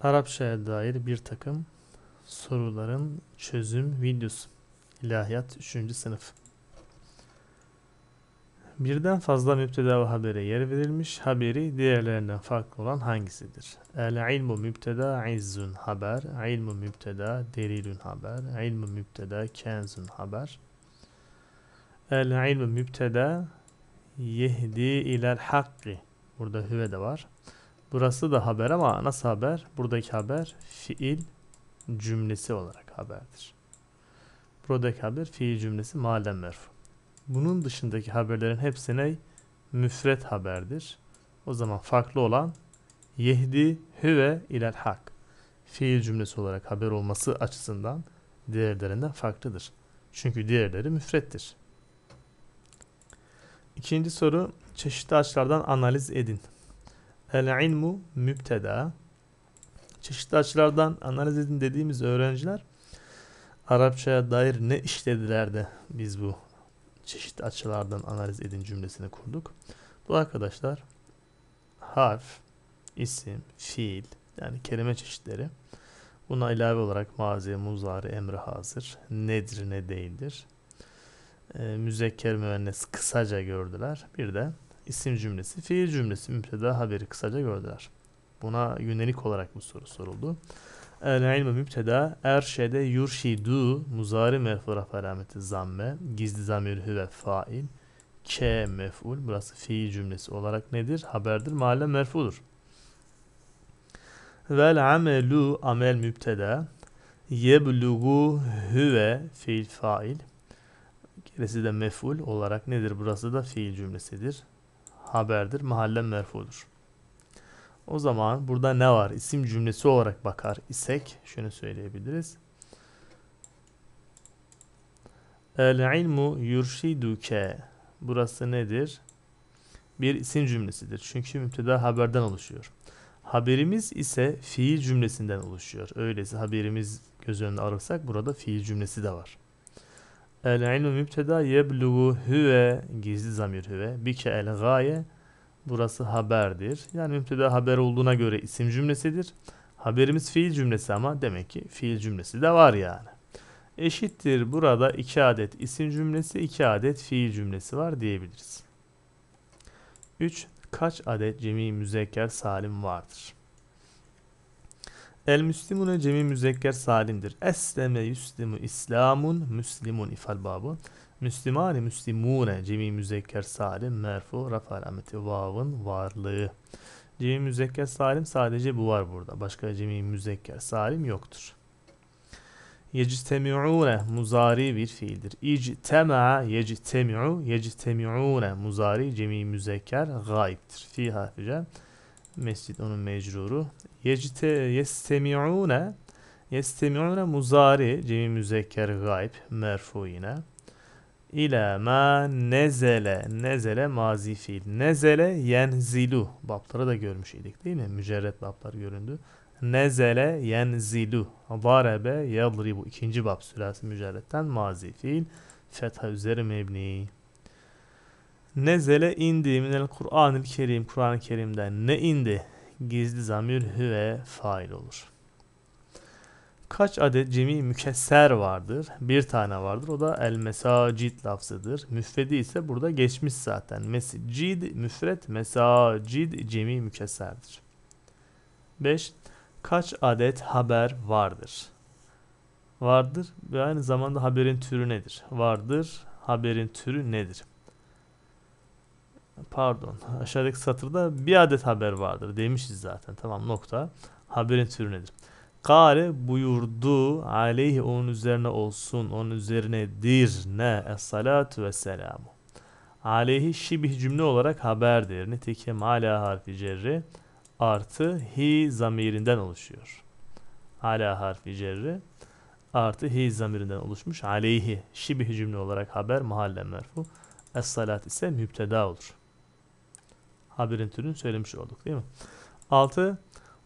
Arapçaya dair bir takım soruların çözüm videosu. İlahiyat 3. sınıf. Birden fazla müpteda ve habere yer verilmiş haberi diğerlerinden farklı olan hangisidir? El ilmu müpteda izzun haber, ilmu müpteda derilun haber, ilmu müpteda kenzun haber. El ilmu müpteda yehdi iler hakkı. Burada hüve de var. Burası da haber ama nasıl haber? Buradaki haber fiil cümlesi olarak haberdir. Buradaki haber fiil cümlesi malen merfu. Bunun dışındaki haberlerin hepsine müfret haberdir. O zaman farklı olan yehdi hüve ilel hak. Fiil cümlesi olarak haber olması açısından diğerlerinden farklıdır. Çünkü diğerleri müfrettir. İkinci soru çeşitli açılardan analiz edin. El ilmu mübteda. Çeşitli açılardan analiz edin dediğimiz öğrenciler Arapçaya dair ne işlediler de biz bu çeşitli açılardan analiz edin cümlesini kurduk. Bu arkadaşlar harf, isim, fiil yani kelime çeşitleri. Buna ilave olarak mazi, muzari, emri hazır, nedir ne değildir, e, müzekker müennes kısaca gördüler. Bir de isim cümlesi, fiil cümlesi, müpteda haberi kısaca gördüler. Buna yönelik olarak bu soru soruldu. El ilmi müpteda erşede yurşidu muzari mef'ul alameti zamme gizli zamir ve fail ke mef'ul burası fiil cümlesi olarak nedir? Haberdir mahalle merfudur. Vel amelu amel müpteda yeblugu hüve fiil fail gerisi de mef'ul olarak nedir? Burası da fiil cümlesidir haberdir. Mahalle merfudur. O zaman burada ne var? İsim cümlesi olarak bakar isek şunu söyleyebiliriz. El ilmu yurşiduke. Burası nedir? Bir isim cümlesidir. Çünkü müpteda haberden oluşuyor. Haberimiz ise fiil cümlesinden oluşuyor. Öyleyse haberimiz göz önüne alırsak burada fiil cümlesi de var. El ilmu mübteda yebluğu hüve gizli zamir hüve. Bike el gaye burası haberdir. Yani mübteda haber olduğuna göre isim cümlesidir. Haberimiz fiil cümlesi ama demek ki fiil cümlesi de var yani. Eşittir burada iki adet isim cümlesi iki adet fiil cümlesi var diyebiliriz. 3. Kaç adet cemi müzekker salim vardır? El müslimune cemi müzekker salimdir. Esleme yüslimu islamun müslimun ifal babı. Müslümani müslimune cemi müzekker salim merfu rafa alameti vavın varlığı. Cemi müzekker salim sadece bu var burada. Başka cemi müzekker salim yoktur. Yectemi'une muzari bir fiildir. İctema'a yectemi'u yectemi'une muzari cemi müzekker gayiptir. Fi harfi Mescid onun mecruru. Yecte yestemi'une yestemi'une muzari cemi müzekker gayb merfu yine ila ma nezele nezele mazi fiil nezele yenzilu babları da görmüş idik değil mi mücerret bablar göründü nezele yenzilu darebe yadribu ikinci bab süresi mücerretten mazi fiil fetha üzeri mebni nezele indi minel kur'anil kerim Kur'an-ı Kerim'den ne indi gizli zamir hüve fail olur. Kaç adet cemi mükesser vardır? Bir tane vardır. O da el mesacid lafzıdır. Müfredi ise burada geçmiş zaten. Mescid müfret mesacid cemi mükesserdir. 5. Kaç adet haber vardır? Vardır ve aynı zamanda haberin türü nedir? Vardır, haberin türü nedir? pardon aşağıdaki satırda bir adet haber vardır demişiz zaten tamam nokta haberin türü nedir? Kare buyurdu aleyhi onun üzerine olsun onun dir ne es salatu ve selamu. Aleyhi şibih cümle olarak haberdir. Nitekim ala harfi cerri artı hi zamirinden oluşuyor. Ala harfi cerri artı hi zamirinden oluşmuş. Aleyhi şibih cümle olarak haber mahalle merfu. Es salat ise müpteda olur haberin türünü söylemiş olduk değil mi? 6.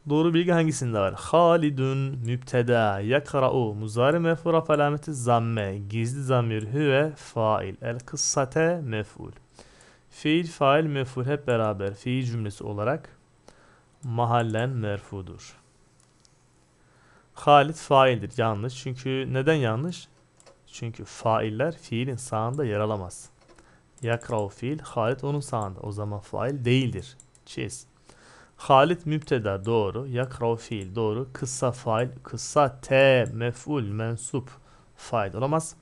Doğru bilgi hangisinde var? Halidun mübteda yakra'u muzari mef'ul af alameti zamme gizli zamir hüve fail el kıssate mef'ul fiil fail mef'ul hep beraber fiil cümlesi olarak mahallen merfudur. Halit faildir yanlış çünkü neden yanlış? Çünkü failler fiilin sağında yer alamaz. Yakrav fiil. Halit onun sağında. O zaman fail değildir. Çiz. Halit müpteda doğru. Yakrav fiil doğru. Kısa fail. Kısa t mef'ul mensup fail olamaz.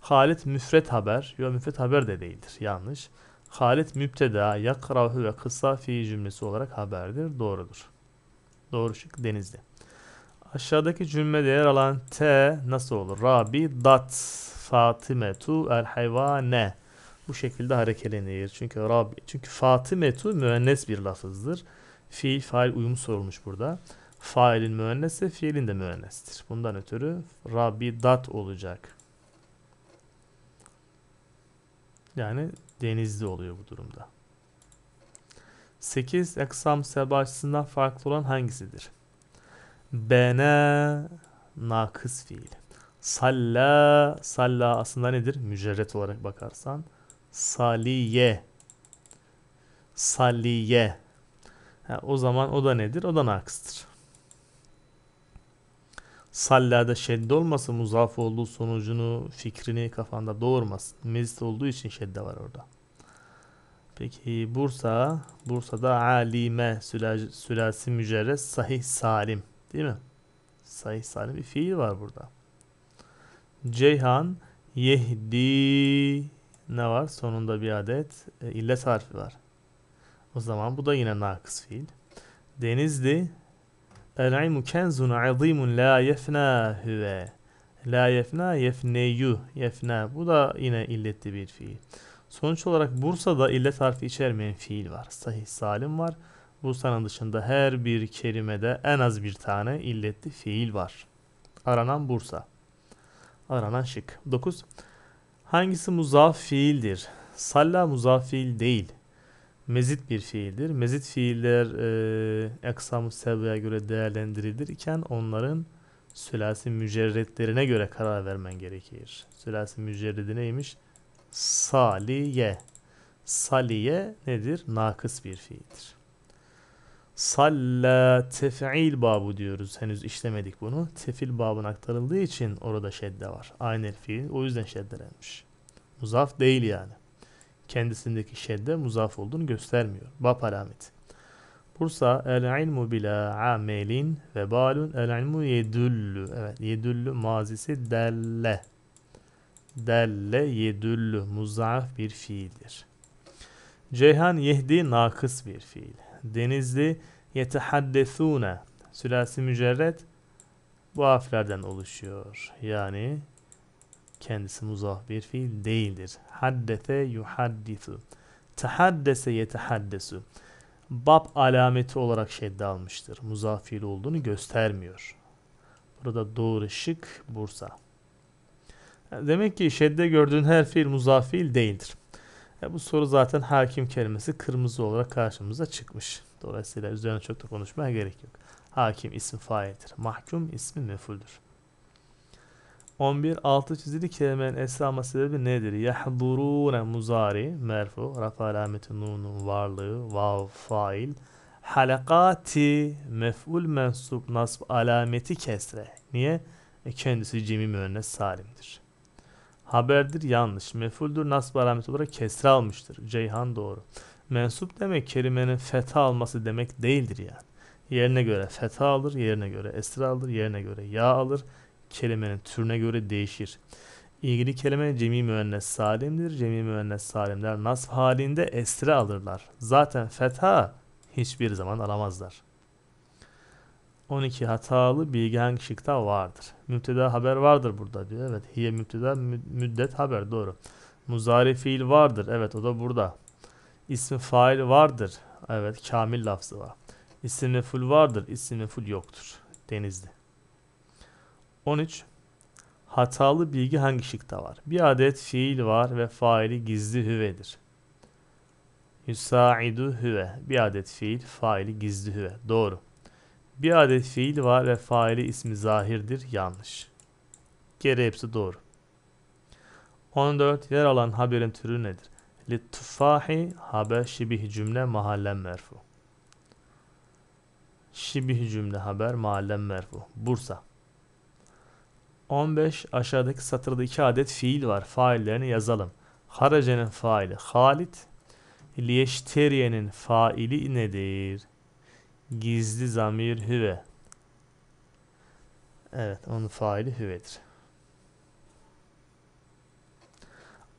Halit müfret haber. Yo müfret haber de değildir. Yanlış. Halit müpteda yakrahu ve kısa fiil cümlesi olarak haberdir. Doğrudur. Doğru şık denizli. Aşağıdaki cümlede yer alan T nasıl olur? Rabi dat Fatimetu el hayvane bu şekilde harekelenir. Çünkü Rab çünkü Fatimetu müennes bir lafızdır. Fiil fail uyumu sorulmuş burada. Failin müennesse fiilin de müennestir. Bundan ötürü Rabbi dat olacak. Yani denizli oluyor bu durumda. 8 eksam sebaçısından farklı olan hangisidir? Bene nakıs fiil Salla, salla aslında nedir? Mücerret olarak bakarsan Saliye. Saliye. Ha, o zaman o da nedir? O da nakıstır. Sallada şedde olması muzaf olduğu sonucunu, fikrini kafanda doğurmasın. Mezit olduğu için şedde var orada. Peki Bursa, Bursa'da alime sülasi mücerres sahih salim değil mi? Sahih salim bir fiil var burada. Ceyhan yehdi ne var? Sonunda bir adet e, illet harfi var. O zaman bu da yine nakıs fiil. Denizli El-ilmu kenzun azimun la yefna huve. La yefna yefneyu yefna. Bu da yine illetli bir fiil. Sonuç olarak Bursa'da illet harfi içermeyen fiil var. Sahih salim var. Bursa'nın dışında her bir kelimede en az bir tane illetli fiil var. Aranan Bursa. Aranan şık. 9. Hangisi muzaf fiildir? Salla muzaf fiil değil. Mezit bir fiildir. Mezit fiiller e, eksam seviyeye göre değerlendirilirken, onların sülasi mücerretlerine göre karar vermen gerekir. Sülasi mücerredi neymiş? Saliye. Saliye nedir? Nakıs bir fiildir salla tef'il babu diyoruz. Henüz işlemedik bunu. Tefil babına aktarıldığı için orada şedde var. aynı fiil o yüzden şeddelenmiş. Muzaf değil yani. Kendisindeki şedde muzaf olduğunu göstermiyor. Bab alameti. Bursa el ilmu bila amelin ve balun el ilmu yedüllü. Evet yedüllü mazisi delle. Delle yedüllü muzaf bir fiildir. Ceyhan Yehdi nakıs bir fiil. Denizli yetehaddesune sülasi mücerret bu harflerden oluşuyor. Yani kendisi muzaf bir fiil değildir. Haddese yuhaddisu. Tehaddese yetehaddesu. Bab alameti olarak şedde almıştır. Muzaf fiil olduğunu göstermiyor. Burada doğru şık Bursa. Demek ki şedde gördüğün her fiil muzaf değildir. Ya e, bu soru zaten hakim kelimesi kırmızı olarak karşımıza çıkmış. Dolayısıyla üzerine çok da konuşmaya gerek yok. Hakim ismi faildir. Mahkum ismi mefuldür. 11. Altı çizili kelimenin esrama sebebi nedir? Yahdurune muzari merfu. rafa alameti nunun varlığı. Vav fail. Halakati mef'ul mensup nasb alameti kesre. Niye? E kendisi cimi önüne salimdir. Haberdir yanlış. Mefuldür nasb alameti olarak kesre almıştır. Ceyhan doğru mensup demek kelimenin feta alması demek değildir yani. Yerine göre feta alır, yerine göre esra alır, yerine göre ya alır. Kelimenin türüne göre değişir. İlgili kelime cemi müennes salimdir. Cemi müennes salimler nasf halinde esra alırlar. Zaten feta hiçbir zaman alamazlar. 12 hatalı bilgi hangi şıkta vardır? Müpteda haber vardır burada diyor. Evet. Hiye müpteda müddet haber doğru. Muzari fiil vardır. Evet o da burada. İsmi fail vardır. Evet kamil lafzı var. İsim full vardır. İsim full yoktur. Denizli. 13. Hatalı bilgi hangi şıkta var? Bir adet fiil var ve faili gizli hüvedir. Yusaidu hüve. Bir adet fiil, faili gizli hüve. Doğru. Bir adet fiil var ve faili ismi zahirdir. Yanlış. Geri hepsi doğru. 14. Yer alan haberin türü nedir? Littuffahi haber şibih cümle mahallen merfu. Şibih cümle haber mahallen merfu. Bursa. 15 aşağıdaki satırda iki adet fiil var. Faillerini yazalım. Harace'nin faili Halit. Liyeşteriye'nin faili nedir? Gizli zamir hüve. Evet onun faili hüvedir.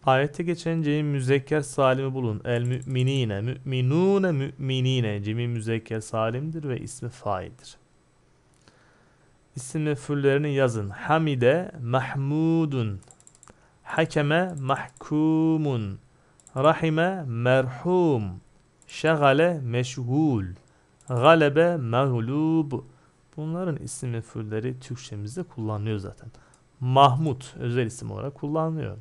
Ayette geçen cemi müzekker salimi bulun. El müminine, müminune, müminine. Cemi müzekker salimdir ve ismi faildir. İsim mefullerini yazın. Hamide, mahmudun. Hakeme, mahkumun. Rahime, merhum. Şegale, meşgul. Galebe, mağlub. Bunların isim mefulleri Türkçemizde kullanılıyor zaten. Mahmut özel isim olarak kullanılıyor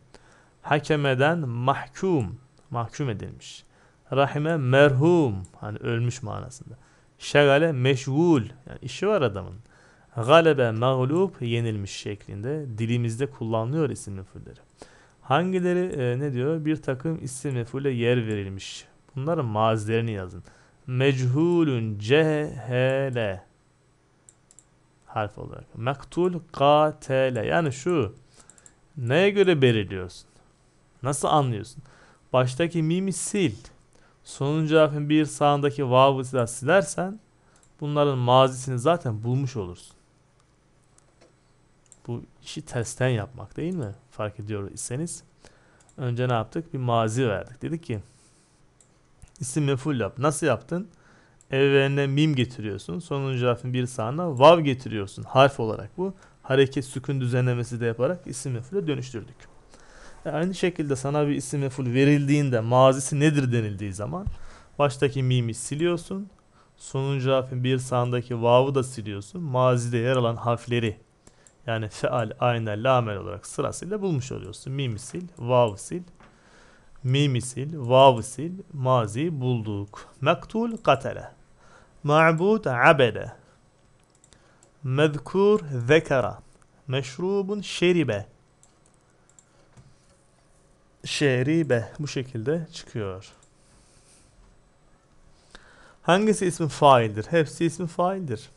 hakemeden mahkum, mahkum edilmiş. Rahime merhum, hani ölmüş manasında. Şegale meşgul, yani işi var adamın. Galebe mağlup, yenilmiş şeklinde dilimizde kullanılıyor isim mefulleri. Hangileri e, ne diyor? Bir takım isim mefule yer verilmiş. Bunların mazilerini yazın. Mechulun cehele harf olarak. Maktul katele. Yani şu neye göre belirliyorsun? Nasıl anlıyorsun? Baştaki mimi sil. Sonuncu harfin bir sağındaki vav'ı silersen bunların mazisini zaten bulmuş olursun. Bu işi testten yapmak değil mi? Fark ediyor iseniz. Önce ne yaptık? Bir mazi verdik. Dedik ki isim meful yap. Nasıl yaptın? Evveline mim getiriyorsun. Sonuncu harfin bir sağına vav getiriyorsun. Harf olarak bu. Hareket sükun düzenlemesi de yaparak isim mefule dönüştürdük. Aynı şekilde sana bir isim meful verildiğinde mazisi nedir denildiği zaman baştaki mimi siliyorsun. Sonuncu harfin bir sağındaki vavı da siliyorsun. Mazide yer alan harfleri yani feal, aynel, lamel olarak sırasıyla bulmuş oluyorsun. Mimi sil, vav sil. Mimi sil, vav sil. Mazi bulduk. Mektul katele. Ma'bud abede. Mezkur zekara. Meşrubun şeribe şeribe bu şekilde çıkıyor. Hangisi ismi faildir? Hepsi ismi faildir.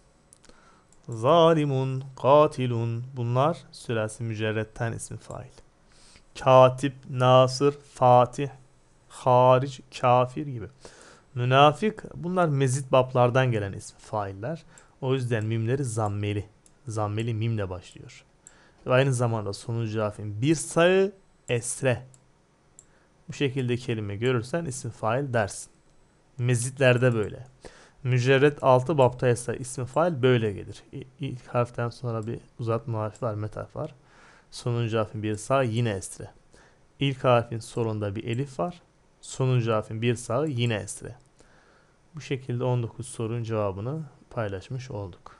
Zalimun, katilun bunlar süresi mücerretten ismi fail. Katip, nasır, fatih, haric, kafir gibi. Münafık bunlar mezit bablardan gelen ismi failler. O yüzden mimleri zammeli. Zammeli mimle başlıyor. Ve aynı zamanda sonucu harfin bir sayı esre bu şekilde kelime görürsen isim fail dersin. Mezitlerde böyle. Mücerret 6 baptaysa ismi fail böyle gelir. İlk harften sonra bir uzatma harfi var, met var. Sonuncu harfin bir sağ yine esre. İlk harfin sonunda bir elif var. Sonuncu harfin bir sağ yine esre. Bu şekilde 19 sorunun cevabını paylaşmış olduk.